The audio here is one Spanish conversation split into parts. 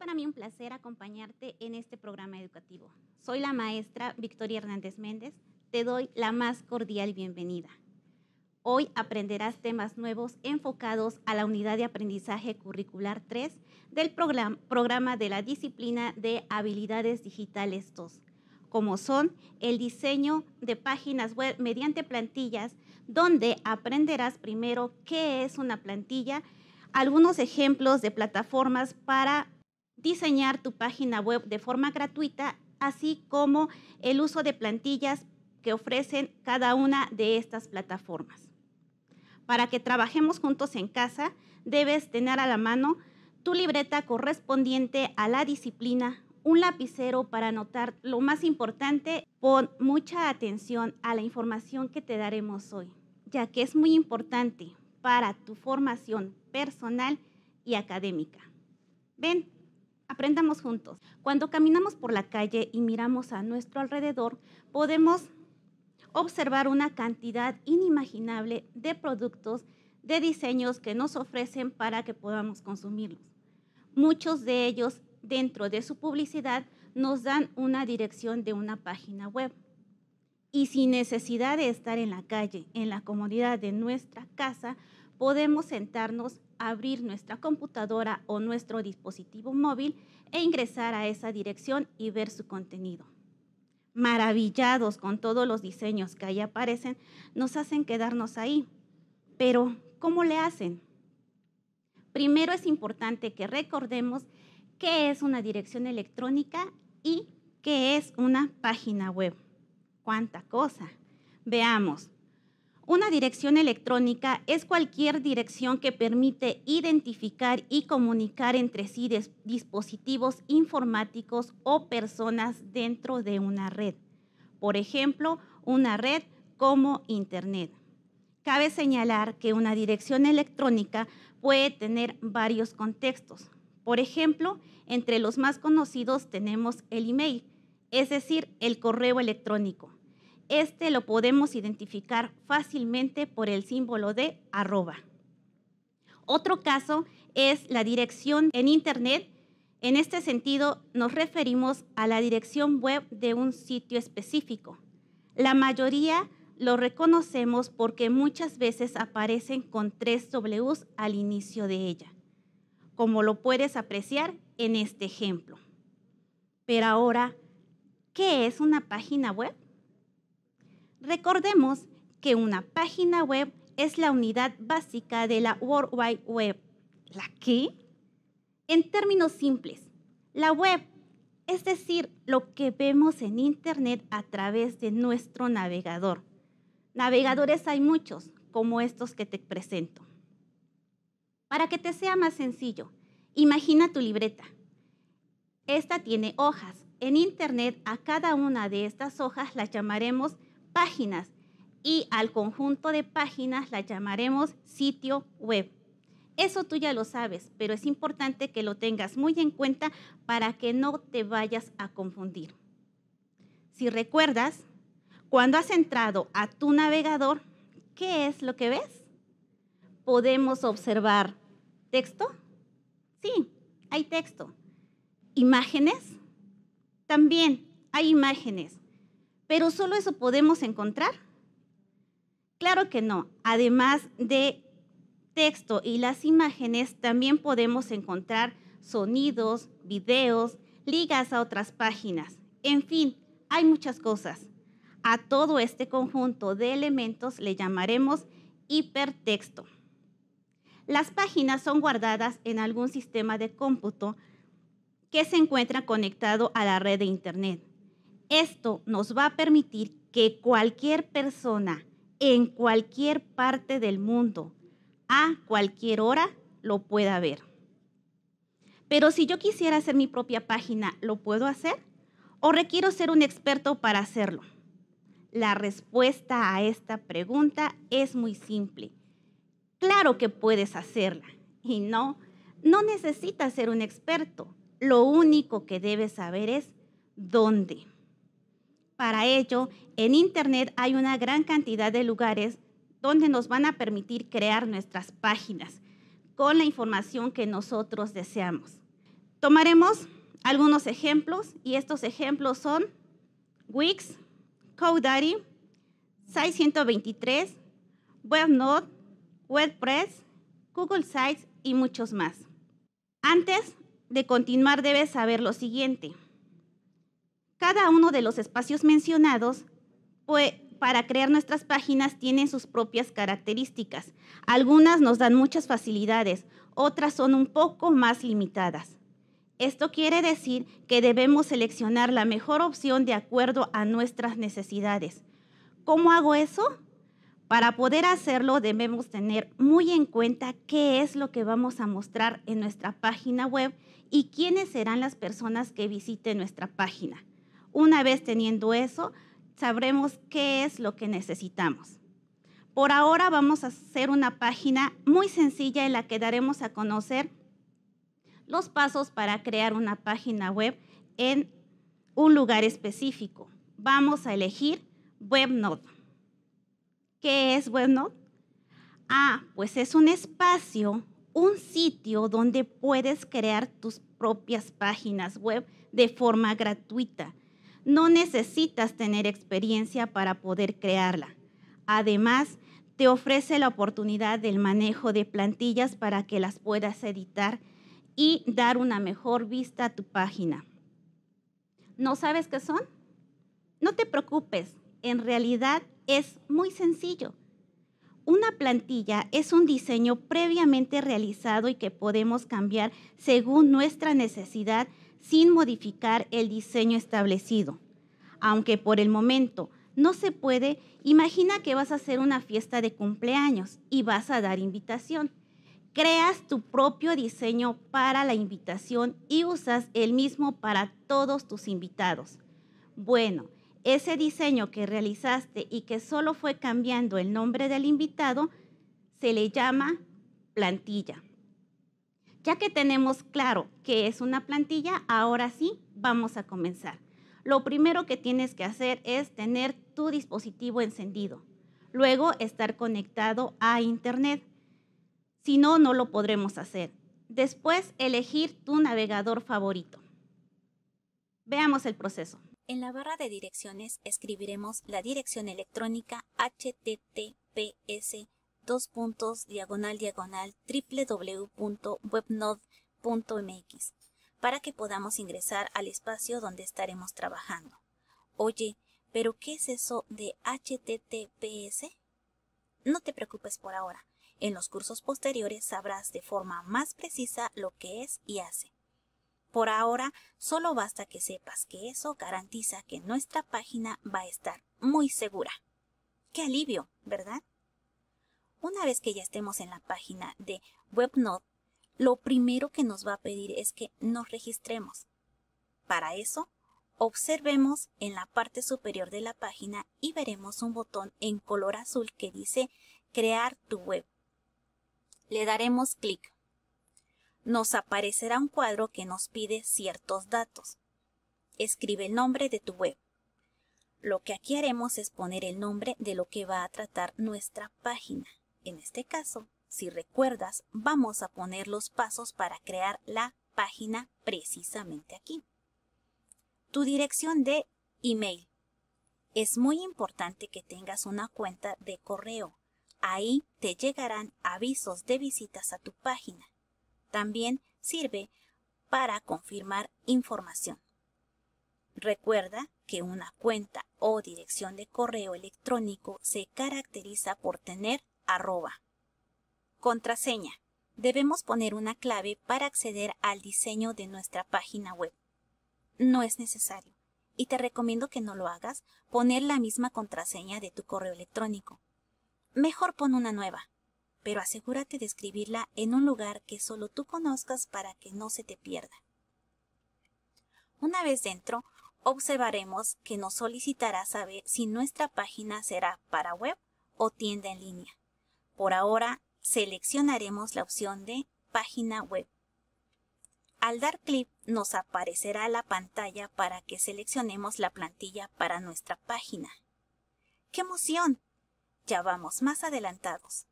para mí un placer acompañarte en este programa educativo. Soy la maestra Victoria Hernández Méndez. Te doy la más cordial bienvenida. Hoy aprenderás temas nuevos enfocados a la unidad de aprendizaje curricular 3 del programa de la disciplina de habilidades digitales 2, como son el diseño de páginas web mediante plantillas, donde aprenderás primero qué es una plantilla, algunos ejemplos de plataformas para diseñar tu página web de forma gratuita, así como el uso de plantillas que ofrecen cada una de estas plataformas. Para que trabajemos juntos en casa, debes tener a la mano tu libreta correspondiente a la disciplina, un lapicero para anotar lo más importante. Pon mucha atención a la información que te daremos hoy, ya que es muy importante para tu formación personal y académica. Ven, Aprendamos juntos. Cuando caminamos por la calle y miramos a nuestro alrededor, podemos observar una cantidad inimaginable de productos, de diseños que nos ofrecen para que podamos consumirlos. Muchos de ellos, dentro de su publicidad, nos dan una dirección de una página web. Y sin necesidad de estar en la calle, en la comodidad de nuestra casa, podemos sentarnos abrir nuestra computadora o nuestro dispositivo móvil e ingresar a esa dirección y ver su contenido. Maravillados con todos los diseños que ahí aparecen, nos hacen quedarnos ahí. Pero, ¿cómo le hacen? Primero es importante que recordemos qué es una dirección electrónica y qué es una página web. ¿Cuánta cosa? Veamos. Una dirección electrónica es cualquier dirección que permite identificar y comunicar entre sí dispositivos informáticos o personas dentro de una red. Por ejemplo, una red como Internet. Cabe señalar que una dirección electrónica puede tener varios contextos. Por ejemplo, entre los más conocidos tenemos el email, es decir, el correo electrónico este lo podemos identificar fácilmente por el símbolo de arroba. Otro caso es la dirección en Internet. En este sentido, nos referimos a la dirección web de un sitio específico. La mayoría lo reconocemos porque muchas veces aparecen con tres Ws al inicio de ella, como lo puedes apreciar en este ejemplo. Pero ahora, ¿qué es una página web? Recordemos que una página web es la unidad básica de la World Wide Web. ¿La qué? En términos simples, la web, es decir, lo que vemos en Internet a través de nuestro navegador. Navegadores hay muchos, como estos que te presento. Para que te sea más sencillo, imagina tu libreta. Esta tiene hojas. En Internet a cada una de estas hojas las llamaremos páginas y al conjunto de páginas la llamaremos sitio web. Eso tú ya lo sabes, pero es importante que lo tengas muy en cuenta para que no te vayas a confundir. Si recuerdas, cuando has entrado a tu navegador, ¿qué es lo que ves? Podemos observar texto. Sí, hay texto. Imágenes. También hay imágenes. Pero solo eso podemos encontrar. Claro que no. Además de texto y las imágenes, también podemos encontrar sonidos, videos, ligas a otras páginas. En fin, hay muchas cosas. A todo este conjunto de elementos le llamaremos hipertexto. Las páginas son guardadas en algún sistema de cómputo que se encuentra conectado a la red de Internet. Esto nos va a permitir que cualquier persona en cualquier parte del mundo, a cualquier hora, lo pueda ver. Pero si yo quisiera hacer mi propia página, ¿lo puedo hacer? ¿O requiero ser un experto para hacerlo? La respuesta a esta pregunta es muy simple. Claro que puedes hacerla y no, no necesitas ser un experto. Lo único que debes saber es dónde. Para ello, en Internet hay una gran cantidad de lugares donde nos van a permitir crear nuestras páginas con la información que nosotros deseamos. Tomaremos algunos ejemplos y estos ejemplos son Wix, CoDaddy, Site 123, WebNode, WordPress, Google Sites y muchos más. Antes de continuar debes saber lo siguiente. Cada uno de los espacios mencionados pues, para crear nuestras páginas tiene sus propias características. Algunas nos dan muchas facilidades, otras son un poco más limitadas. Esto quiere decir que debemos seleccionar la mejor opción de acuerdo a nuestras necesidades. ¿Cómo hago eso? Para poder hacerlo debemos tener muy en cuenta qué es lo que vamos a mostrar en nuestra página web y quiénes serán las personas que visiten nuestra página. Una vez teniendo eso, sabremos qué es lo que necesitamos. Por ahora vamos a hacer una página muy sencilla en la que daremos a conocer los pasos para crear una página web en un lugar específico. Vamos a elegir WebNode. ¿Qué es WebNode? Ah, pues es un espacio, un sitio donde puedes crear tus propias páginas web de forma gratuita no necesitas tener experiencia para poder crearla. Además, te ofrece la oportunidad del manejo de plantillas para que las puedas editar y dar una mejor vista a tu página. ¿No sabes qué son? No te preocupes, en realidad es muy sencillo. Una plantilla es un diseño previamente realizado y que podemos cambiar según nuestra necesidad sin modificar el diseño establecido. Aunque por el momento no se puede, imagina que vas a hacer una fiesta de cumpleaños y vas a dar invitación. Creas tu propio diseño para la invitación y usas el mismo para todos tus invitados. Bueno, ese diseño que realizaste y que solo fue cambiando el nombre del invitado se le llama plantilla. Ya que tenemos claro que es una plantilla, ahora sí vamos a comenzar. Lo primero que tienes que hacer es tener tu dispositivo encendido. Luego estar conectado a Internet. Si no, no lo podremos hacer. Después, elegir tu navegador favorito. Veamos el proceso. En la barra de direcciones escribiremos la dirección electrónica https dos puntos diagonal diagonal www.webnode.mx para que podamos ingresar al espacio donde estaremos trabajando. Oye, pero ¿qué es eso de HTTPS? No te preocupes por ahora. En los cursos posteriores sabrás de forma más precisa lo que es y hace. Por ahora, solo basta que sepas que eso garantiza que nuestra página va a estar muy segura. ¡Qué alivio! ¿Verdad? Una vez que ya estemos en la página de WebNode, lo primero que nos va a pedir es que nos registremos. Para eso, observemos en la parte superior de la página y veremos un botón en color azul que dice Crear tu web. Le daremos clic. Nos aparecerá un cuadro que nos pide ciertos datos. Escribe el nombre de tu web. Lo que aquí haremos es poner el nombre de lo que va a tratar nuestra página. En este caso, si recuerdas, vamos a poner los pasos para crear la página precisamente aquí. Tu dirección de email. Es muy importante que tengas una cuenta de correo. Ahí te llegarán avisos de visitas a tu página. También sirve para confirmar información. Recuerda que una cuenta o dirección de correo electrónico se caracteriza por tener Contraseña. Debemos poner una clave para acceder al diseño de nuestra página web. No es necesario, y te recomiendo que no lo hagas, poner la misma contraseña de tu correo electrónico. Mejor pon una nueva, pero asegúrate de escribirla en un lugar que solo tú conozcas para que no se te pierda. Una vez dentro, observaremos que nos solicitará saber si nuestra página será para web o tienda en línea. Por ahora, seleccionaremos la opción de Página web. Al dar clic nos aparecerá la pantalla para que seleccionemos la plantilla para nuestra página. ¡Qué emoción! Ya vamos más adelantados.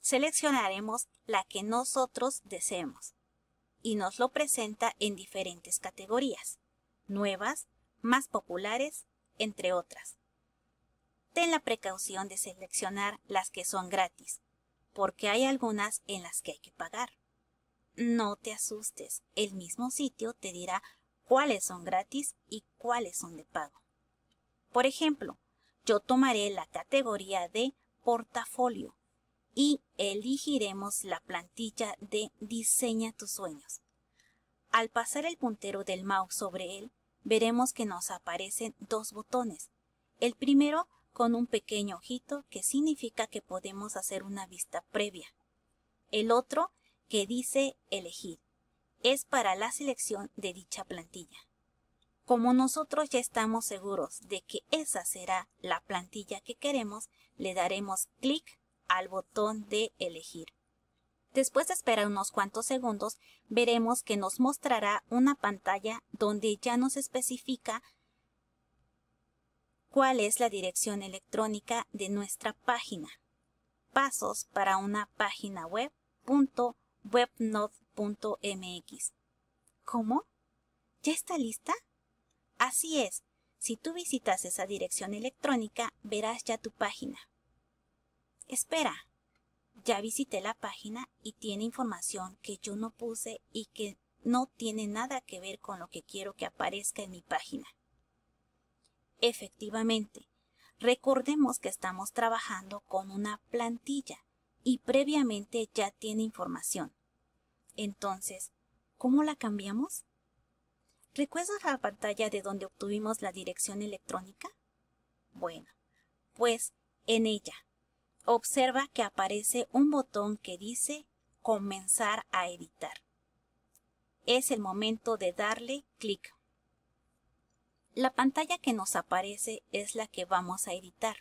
Seleccionaremos la que nosotros deseemos y nos lo presenta en diferentes categorías, nuevas, más populares, entre otras ten la precaución de seleccionar las que son gratis, porque hay algunas en las que hay que pagar. No te asustes, el mismo sitio te dirá cuáles son gratis y cuáles son de pago. Por ejemplo, yo tomaré la categoría de portafolio y elegiremos la plantilla de diseña tus sueños. Al pasar el puntero del mouse sobre él, veremos que nos aparecen dos botones. El primero con un pequeño ojito que significa que podemos hacer una vista previa. El otro que dice elegir es para la selección de dicha plantilla. Como nosotros ya estamos seguros de que esa será la plantilla que queremos, le daremos clic al botón de elegir. Después de esperar unos cuantos segundos, veremos que nos mostrará una pantalla donde ya nos especifica cuál es la dirección electrónica de nuestra página. Pasos para una página web.webnode.mx. ¿Cómo? ¿Ya está lista? Así es, si tú visitas esa dirección electrónica verás ya tu página. Espera, ya visité la página y tiene información que yo no puse y que no tiene nada que ver con lo que quiero que aparezca en mi página. Efectivamente, recordemos que estamos trabajando con una plantilla y previamente ya tiene información. Entonces, ¿cómo la cambiamos? ¿Recuerdas la pantalla de donde obtuvimos la dirección electrónica? Bueno, pues en ella. Observa que aparece un botón que dice Comenzar a editar. Es el momento de darle clic la pantalla que nos aparece es la que vamos a editar.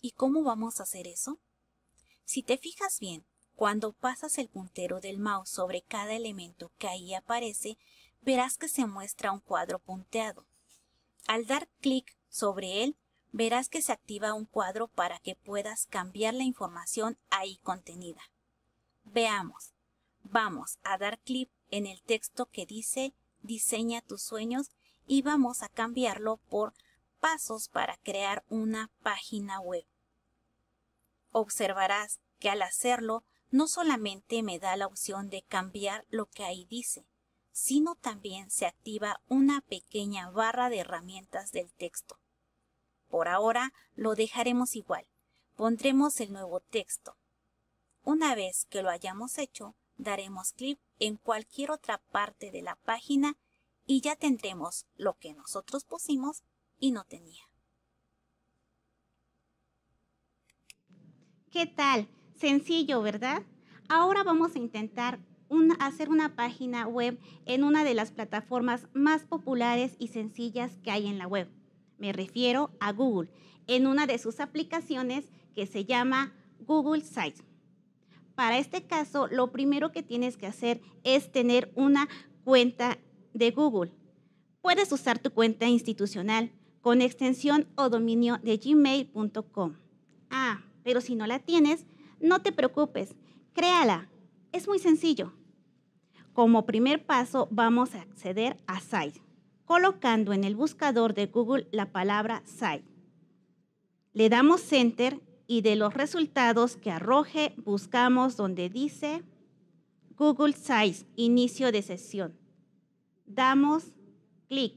¿Y cómo vamos a hacer eso? Si te fijas bien, cuando pasas el puntero del mouse sobre cada elemento que ahí aparece, verás que se muestra un cuadro punteado. Al dar clic sobre él, verás que se activa un cuadro para que puedas cambiar la información ahí contenida. Veamos. Vamos a dar clic en el texto que dice Diseña tus sueños y vamos a cambiarlo por pasos para crear una página web. Observarás que al hacerlo no solamente me da la opción de cambiar lo que ahí dice, sino también se activa una pequeña barra de herramientas del texto. Por ahora lo dejaremos igual. Pondremos el nuevo texto. Una vez que lo hayamos hecho, daremos clic en cualquier otra parte de la página y ya tendremos lo que nosotros pusimos y no tenía. ¿Qué tal? Sencillo, ¿verdad? Ahora vamos a intentar hacer una página web en una de las plataformas más populares y sencillas que hay en la web. Me refiero a Google, en una de sus aplicaciones que se llama Google Sites. Para este caso, lo primero que tienes que hacer es tener una cuenta de Google. Puedes usar tu cuenta institucional con extensión o dominio de gmail.com. Ah, pero si no la tienes, no te preocupes, créala. Es muy sencillo. Como primer paso, vamos a acceder a Site, colocando en el buscador de Google la palabra Site. Le damos Enter y de los resultados que arroje, buscamos donde dice Google Sites, inicio de sesión damos clic.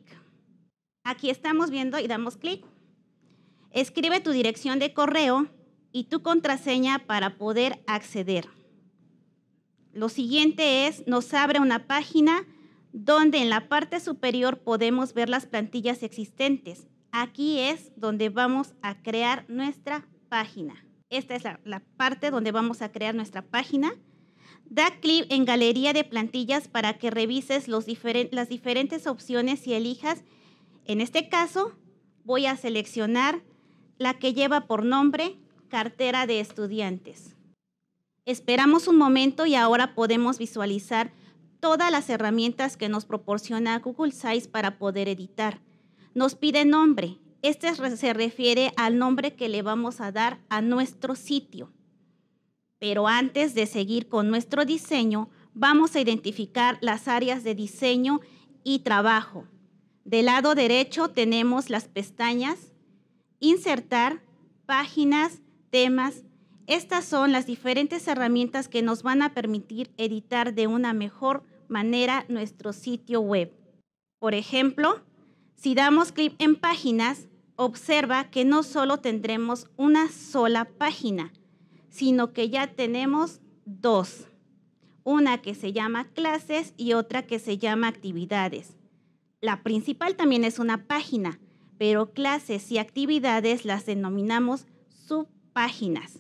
Aquí estamos viendo y damos clic. Escribe tu dirección de correo y tu contraseña para poder acceder. Lo siguiente es, nos abre una página donde en la parte superior podemos ver las plantillas existentes. Aquí es donde vamos a crear nuestra página. Esta es la, parte donde vamos a crear nuestra página. Da clic en Galería de plantillas para que revises las diferentes opciones y elijas. En este caso, voy a seleccionar la que lleva por nombre Cartera de Estudiantes. Esperamos un momento y ahora podemos visualizar todas las herramientas que nos proporciona Google Sites para poder editar. Nos pide nombre. Este se refiere al nombre que le vamos a dar a nuestro sitio. Pero antes de seguir con nuestro diseño, vamos a identificar las áreas de diseño y trabajo. Del lado derecho tenemos las pestañas, insertar, páginas, temas. Estas son las diferentes herramientas que nos van a permitir editar de una mejor manera nuestro sitio web. Por ejemplo, si damos clic en páginas, observa que no solo tendremos una sola página, sino que ya tenemos dos, una que se llama clases y otra que se llama actividades. La principal también es una página, pero clases y actividades las denominamos subpáginas.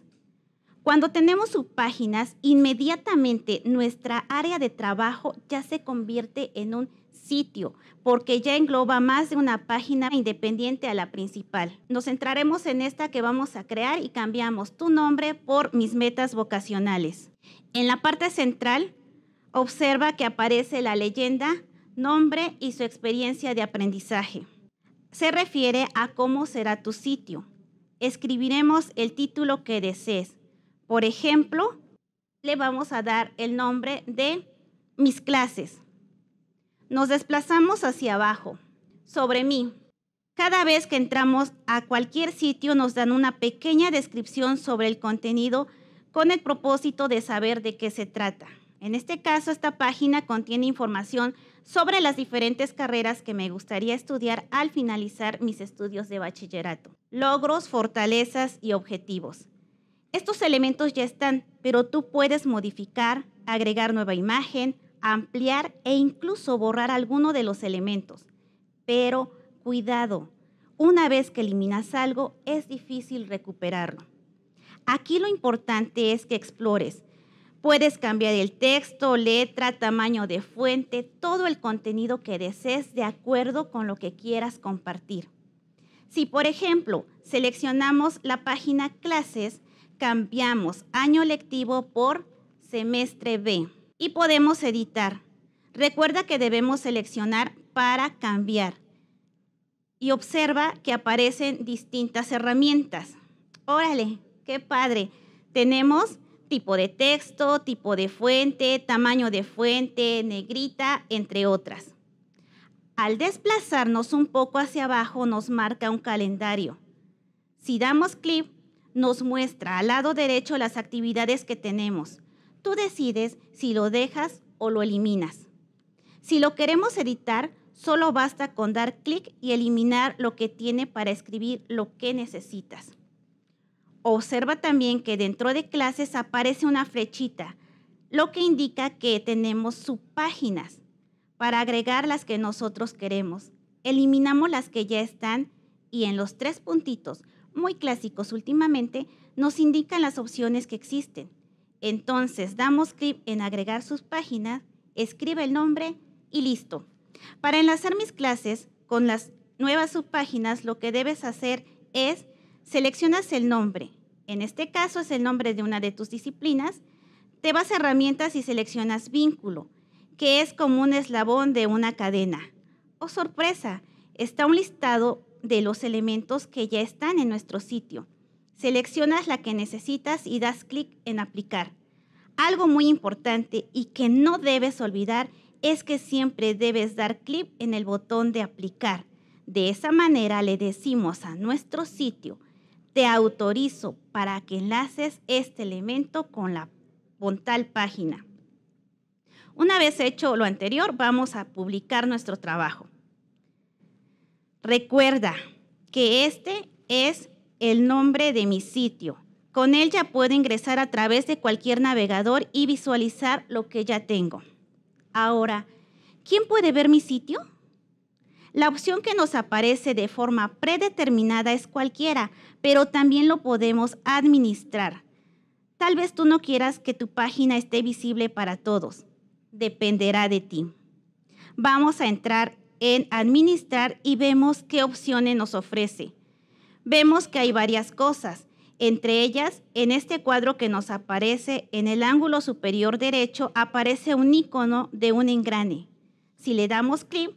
Cuando tenemos subpáginas, inmediatamente nuestra área de trabajo ya se convierte en un sitio, porque ya engloba más de una página independiente a la principal. Nos centraremos en esta que vamos a crear y cambiamos tu nombre por mis metas vocacionales. En la parte central, observa que aparece la leyenda, nombre y su experiencia de aprendizaje. Se refiere a cómo será tu sitio. Escribiremos el título que desees. Por ejemplo, le vamos a dar el nombre de mis clases nos desplazamos hacia abajo, sobre mí. Cada vez que entramos a cualquier sitio nos dan una pequeña descripción sobre el contenido con el propósito de saber de qué se trata. En este caso, esta página contiene información sobre las diferentes carreras que me gustaría estudiar al finalizar mis estudios de bachillerato, logros, fortalezas y objetivos. Estos elementos ya están, pero tú puedes modificar, agregar nueva imagen, ampliar e incluso borrar alguno de los elementos. Pero cuidado, una vez que eliminas algo es difícil recuperarlo. Aquí lo importante es que explores. Puedes cambiar el texto, letra, tamaño de fuente, todo el contenido que desees de acuerdo con lo que quieras compartir. Si, por ejemplo, seleccionamos la página clases, cambiamos año lectivo por semestre B y podemos editar. Recuerda que debemos seleccionar para cambiar y observa que aparecen distintas herramientas. Órale, qué padre. Tenemos tipo de texto, tipo de fuente, tamaño de fuente, negrita, entre otras. Al desplazarnos un poco hacia abajo nos marca un calendario. Si damos clic, nos muestra al lado derecho las actividades que tenemos tú decides si lo dejas o lo eliminas. Si lo queremos editar, solo basta con dar clic y eliminar lo que tiene para escribir lo que necesitas. Observa también que dentro de clases aparece una flechita, lo que indica que tenemos subpáginas para agregar las que nosotros queremos. Eliminamos las que ya están y en los tres puntitos, muy clásicos últimamente, nos indican las opciones que existen. Entonces damos clic en agregar sus páginas, escribe el nombre y listo. Para enlazar mis clases con las nuevas subpáginas, lo que debes hacer es seleccionas el nombre. En este caso es el nombre de una de tus disciplinas. Te vas a herramientas y seleccionas vínculo, que es como un eslabón de una cadena. ¡Oh, sorpresa! Está un listado de los elementos que ya están en nuestro sitio. Seleccionas la que necesitas y das clic en aplicar. Algo muy importante y que no debes olvidar es que siempre debes dar clic en el botón de aplicar. De esa manera le decimos a nuestro sitio, te autorizo para que enlaces este elemento con la puntal página. Una vez hecho lo anterior, vamos a publicar nuestro trabajo. Recuerda que este es el nombre de mi sitio. Con él ya puedo ingresar a través de cualquier navegador y visualizar lo que ya tengo. Ahora, ¿quién puede ver mi sitio? La opción que nos aparece de forma predeterminada es cualquiera, pero también lo podemos administrar. Tal vez tú no quieras que tu página esté visible para todos. Dependerá de ti. Vamos a entrar en administrar y vemos qué opciones nos ofrece vemos que hay varias cosas. Entre ellas, en este cuadro que nos aparece en el ángulo superior derecho aparece un icono de un engrane. Si le damos clic,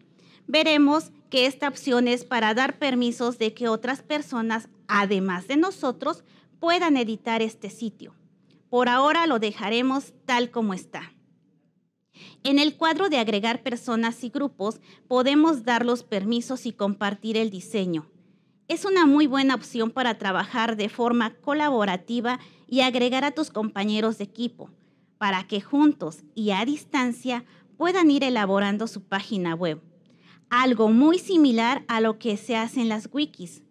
veremos que esta opción es para dar permisos de que otras personas, además de nosotros, puedan editar este sitio. Por ahora lo dejaremos tal como está. En el cuadro de agregar personas y grupos podemos dar los permisos y compartir el diseño es una muy buena opción para trabajar de forma colaborativa y agregar a tus compañeros de equipo para que juntos y a distancia puedan ir elaborando su página web. Algo muy similar a lo que se hace en las wikis.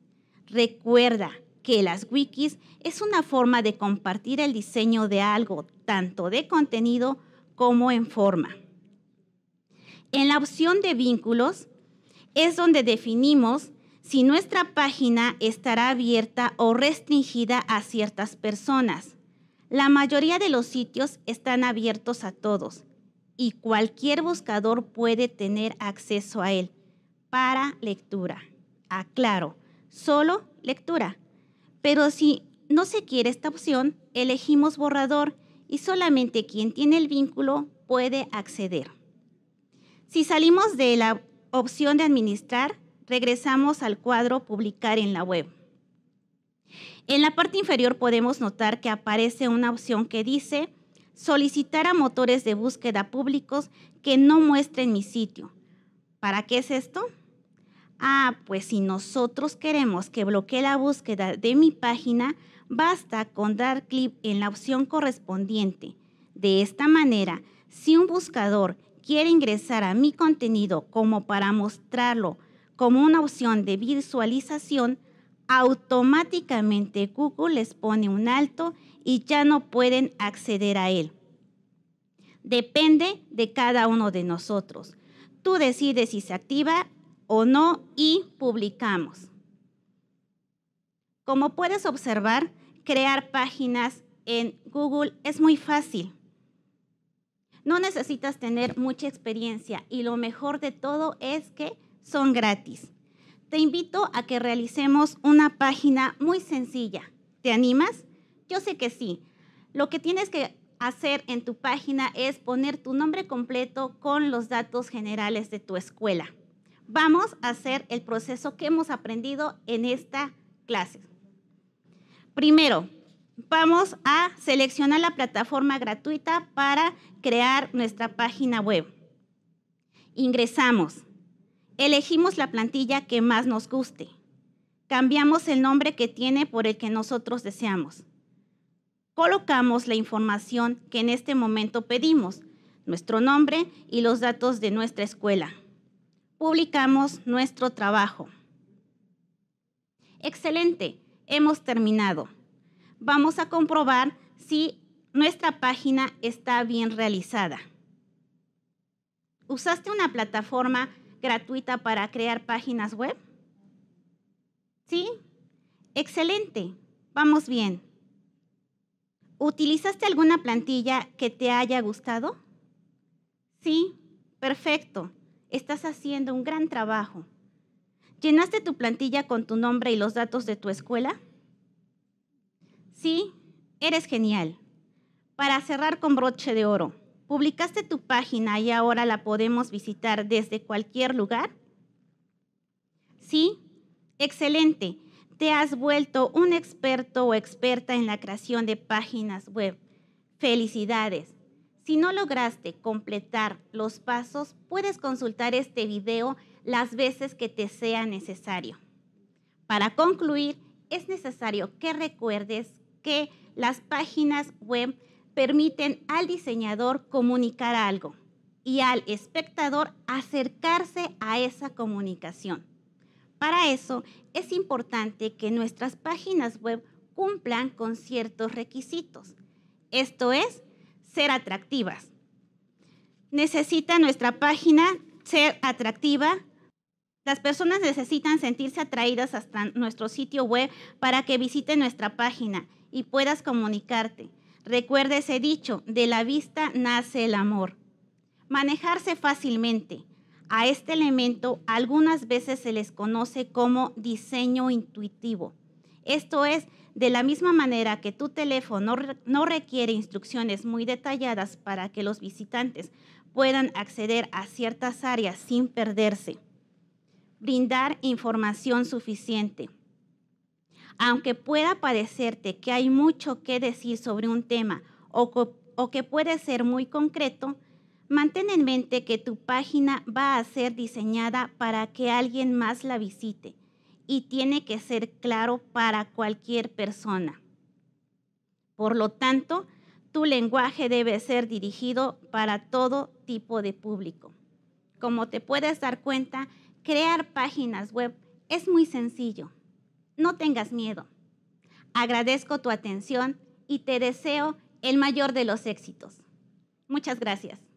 Recuerda que las wikis es una forma de compartir el diseño de algo, tanto de contenido como en forma. En la opción de vínculos es donde definimos si nuestra página estará abierta o restringida a ciertas personas. La mayoría de los sitios están abiertos a todos y cualquier buscador puede tener acceso a él para lectura. Aclaro, solo lectura. Pero si no se quiere esta opción, elegimos borrador y solamente quien tiene el vínculo puede acceder. Si salimos de la opción de administrar, Regresamos al cuadro Publicar en la web. En la parte inferior podemos notar que aparece una opción que dice solicitar a motores de búsqueda públicos que no muestren mi sitio. ¿Para qué es esto? Ah, pues si nosotros queremos que bloquee la búsqueda de mi página, basta con dar clic en la opción correspondiente. De esta manera, si un buscador quiere ingresar a mi contenido como para mostrarlo como una opción de visualización, automáticamente Google les pone un alto y ya no pueden acceder a él. Depende de cada uno de nosotros. Tú decides si se activa o no y publicamos. Como puedes observar, crear páginas en Google es muy fácil. No necesitas tener mucha experiencia y lo mejor de todo es que son gratis. Te invito a que realicemos una página muy sencilla. ¿Te animas? Yo sé que sí. Lo que tienes que hacer en tu página es poner tu nombre completo con los datos generales de tu escuela. Vamos a hacer el proceso que hemos aprendido en esta clase. Primero, vamos a seleccionar la plataforma gratuita para crear nuestra página web. Ingresamos. Elegimos la plantilla que más nos guste. Cambiamos el nombre que tiene por el que nosotros deseamos. Colocamos la información que en este momento pedimos, nuestro nombre y los datos de nuestra escuela. Publicamos nuestro trabajo. Excelente, hemos terminado. Vamos a comprobar si nuestra página está bien realizada. Usaste una plataforma gratuita para crear páginas web? ¿Sí? Excelente, vamos bien. ¿Utilizaste alguna plantilla que te haya gustado? Sí, perfecto, estás haciendo un gran trabajo. ¿Llenaste tu plantilla con tu nombre y los datos de tu escuela? Sí, eres genial. Para cerrar con broche de oro. Publicaste tu página y ahora la podemos visitar desde cualquier lugar. Sí, excelente. Te has vuelto un experto o experta en la creación de páginas web. Felicidades. Si no lograste completar los pasos, puedes consultar este video las veces que te sea necesario. Para concluir, es necesario que recuerdes que las páginas web permiten al diseñador comunicar algo y al espectador acercarse a esa comunicación. Para eso es importante que nuestras páginas web cumplan con ciertos requisitos. Esto es, ser atractivas. Necesita nuestra página ser atractiva. Las personas necesitan sentirse atraídas hasta nuestro sitio web para que visiten nuestra página y puedas comunicarte recuérdese ese dicho, de la vista nace el amor. Manejarse fácilmente. A este elemento algunas veces se les conoce como diseño intuitivo. Esto es, de la misma manera que tu teléfono no requiere instrucciones muy detalladas para que los visitantes puedan acceder a ciertas áreas sin perderse. Brindar información suficiente aunque pueda parecerte que hay mucho que decir sobre un tema o, que puede ser muy concreto, mantén en mente que tu página va a ser diseñada para que alguien más la visite y tiene que ser claro para cualquier persona. Por lo tanto, tu lenguaje debe ser dirigido para todo tipo de público. Como te puedes dar cuenta, crear páginas web es muy sencillo no tengas miedo. Agradezco tu atención y te deseo el mayor de los éxitos. Muchas gracias.